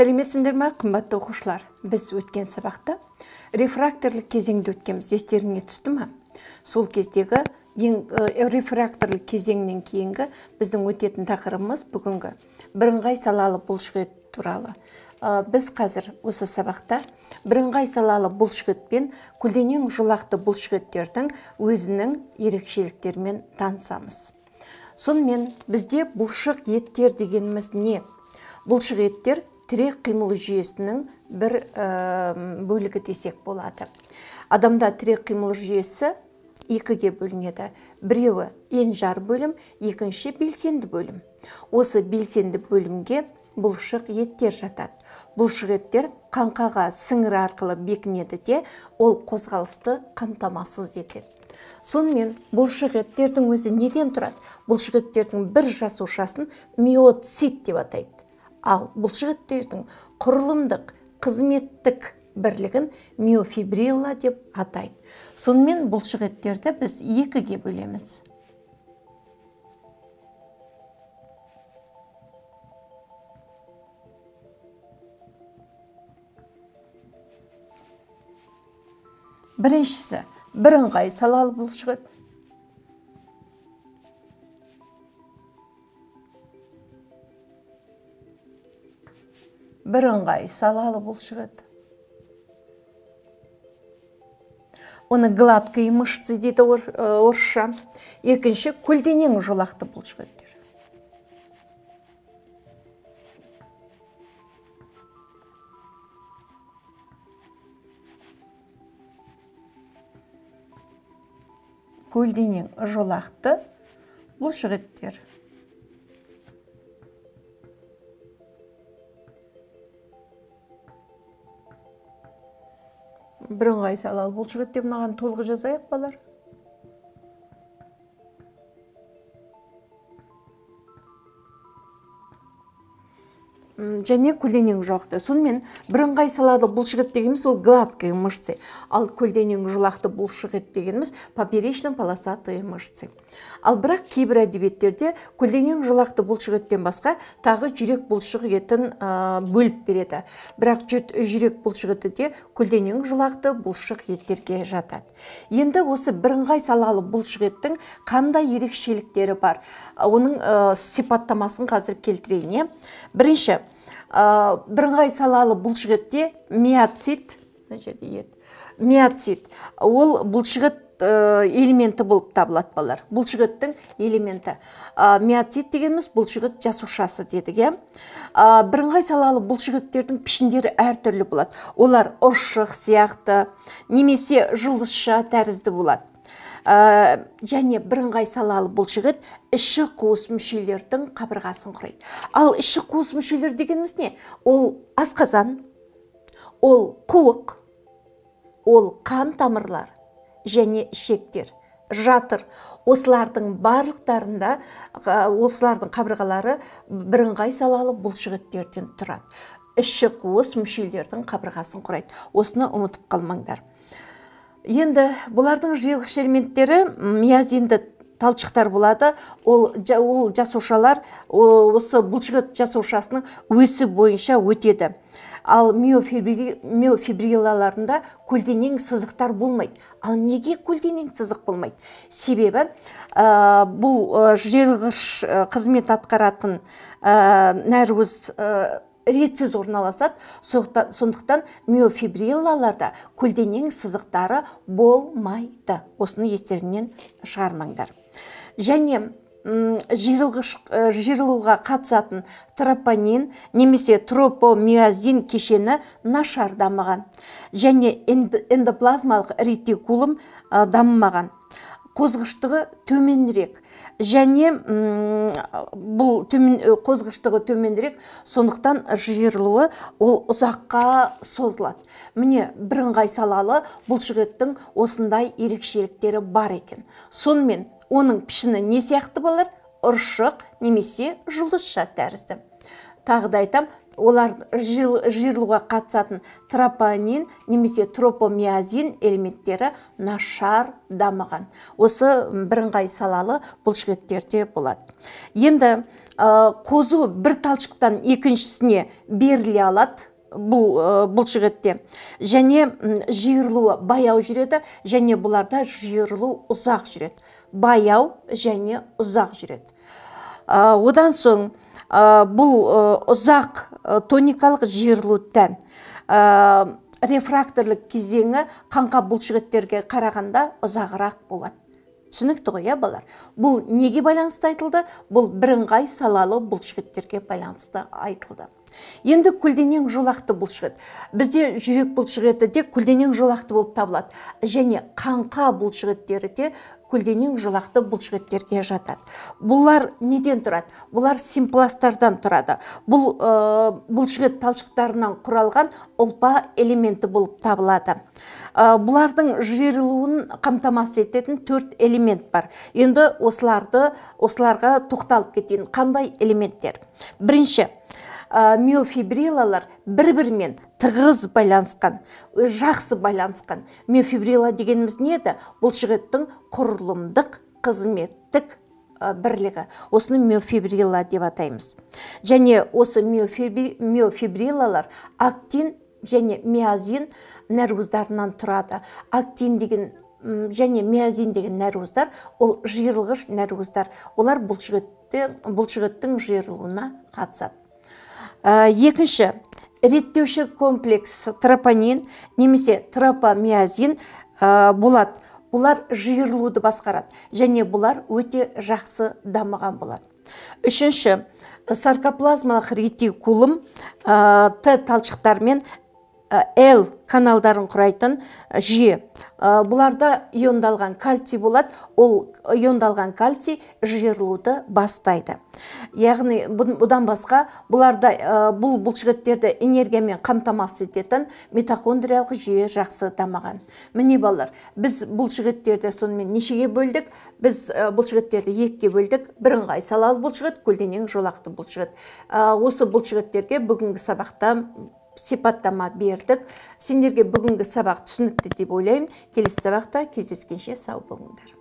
сәлеметсіңдер ме қымбатты оқушылар біз өткен сабақта Рефракторлық кезеңді өткенбіз естеріңе түсті ма сол кездегі ең э, кезеңнен кейінгі біздің өтетін тақырыбымыз бүгінгі бірыңғай салалы ет туралы біз қазір осы сабақта бірыңғай салалы бұлшықет пен көлденең жолақты еттердің өзінің ерекшеліктерімен танысамыз сонымен бізде бұлшық еттер дегеніміз не бұлшық еттер тірек қимыл жүйесінің бір э, бөлігі десек болады адамда тірек қимыл жүйесі екіге бөлінеді біреуі енжар бөлім екінші белсенді бөлім осы белсенді бөлімге бұлшық еттер жатады бұлшық еттер қаңқаға сіңір арқылы бекінеді де ол қозғалысты қамтамасыз етеді сонымен бұлшық еттердің өзі неден тұрады бұлшық еттердің бір жасушасын миоцит деп атайды ал бұлшықеттердің құрылымдық қызметтік бірлігін миофибрилла деп атайды сонымен бұлшықеттерді біз екіге бөлеміз біріншісі бірыңғай салалы бұлшықет бірыңғай салалы бұлшық ет оны гладкие мышцы дейді орша, орысша екінші көлденең жолақты бұлшық еттер көлденең жолақты бұл еттер бірыңғай сайлау салалы бұл жігіт деп мынаған толық жазайық балалар және көлденең жолақты сонымен бірыңғай салады бұлшықет дегеніміз ол гладкие мышцы ал көлденең жолақты бұлшықет дегеніміз поперечно полосатые мышцы ал бірақ кейбір әдебиеттерде көлденең жолақты бұлшықеттен басқа тағы жүрек бұлшық етін бөліп береді бірақ жүрек бұлшық еті де көлденең жолақты бұлшық еттерге жатады енді осы бірыңғай салалы бұлшық еттің қандай ерекшеліктері бар оның сипаттамасын қазір келтірейін иә бірінші ә, бірыңғай салалы бұлшықетте миоцит мына жерде миоцит ол бұлшықет э, элементі болып табылады балалар бұлшықеттің элементі ә, э, миоцит дегеніміз бұлшықет жасушасы дедік иә ә, бірыңғай салалы бұлшықеттердің пішіндері әртүрлі болады олар ұршық сияқты немесе жұлдызша тәрізді болады ә, және бірыңғай салалы бұлшықет іші қуыс мүшелердің қабырғасын құрайды ал іші қуыс мүшелер дегеніміз не ол асқазан ол қуық ол қан тамырлар және ішектер жатыр осылардың барлықтарында осылардың қабырғалары бірыңғай салалы бұлшықеттерден тұрады іші қуыс мүшелердің қабырғасын құрайды осыны ұмытып қалмаңдар енді бұлардың жиылғыш элементтері миазинді талшықтар болады ол, ол жасушалар осы бұлшықет жасушасының өсі бойынша өтеді ал миофибрилаларында көлденең сызықтар болмайды ал неге көлденең сызық болмайды себебі ә, бұл ә, қызмет атқаратын ә, нәруіз ретсіз орналасады сондықтан миофибриллаларда көлденең сызықтары болмайды осыны естеріңнен шығармаңдар және э, жиырылуға қатысатын тропонин немесе тропомиозин кешені нашар дамыған және эндоплазмалық ретикулум э, дамымаған қозғыштығы төменірек және бұл төмен, қозғыштығы төменірек сондықтан жиырылуы ол ұзаққа созылады міне бірыңғай салалы бұл бұлшықеттің осындай ерекшеліктері бар екен сонымен оның пішіні не сияқты болар ұршық немесе жұлдызша тәрізді тағы да айтам олар жиырылуға қатысатын тропонин немесе тропомиазин элементтері нашар дамыған осы бірыңғай салалы бұлшықеттерде болады енді ә, қозу бір талшықтан екіншісіне беріле алады бұл ә, және жиырылуы баяу жүреді және бұларда жиырылу ұзақ жүреді баяу және ұзақ жүреді одан соң Э, бұл э, ұзақ э, тоникалық жиырылудан рефракторлық кезеңі қаңқа бұлшықеттерге қарағанда ұзағырақ болады түсінікті ғой иә балалар бұл неге байланысты айтылды бұл бірыңғай салалы бұлшықеттерге байланысты айтылды енді көлденең жолақты бұл бізде жүрек бұл еті де көлденең жолақты болып табылады және қаңқа бұлшықеттері де көлденең жолақты бұлшықеттерге жатады бұлар неден тұрады бұлар симпластардан тұрады бұл ә, талшықтарынан құралған ұлпа элементі болып табылады бұлардың жиырылуын қамтамасыз ететін төрт элемент бар енді осыларды осыларға тоқталып кетейін қандай элементтер бірінші ә, э, бір бірімен тығыз байланысқан жақсы байланысқан миофибрила дегеніміз не еді бұлшықеттің құрылымдық қызметтік э, бірлігі осыны миофибрила деп атаймыз және осы миофибри, миофибрилалар актин және миазин нәруыздарынан тұрады актин деген және миазин деген нәруыздар ол жиырылғыш нәруыздар олар бұлшықеттің жиырылуына қатысады Э, екінші реттеуші комплекс тропонин немесе тропомиазин э, болады бұлар жиырылуды басқарады және бұлар өте жақсы дамыған болады үшінші саркоплазмалық ретикулум ә, э, т талшықтармен Э, L каналдарын құрайтын жүйе э, э, бұларда иондалған кальций болады ол иондалған кальций жиырылуды бастайды яғни бұдан басқа бұларда бұл бұлшықеттерді энергиямен қамтамасыз ететін митохондриялық жүйе жақсы дамаған. міне балалар біз бұлшықеттерді сонымен нешеге бөлдік біз бұлшықеттерді екке бөлдік бірыңғай салалы бұлшықет көлденең жолақты бұлшықет осы бұлшықеттерге бүгінгі сабақта сипаттама бердік сендерге бүгінгі сабақ түсінікті деп ойлаймын келесі сабақта кездескенше сау болыңдар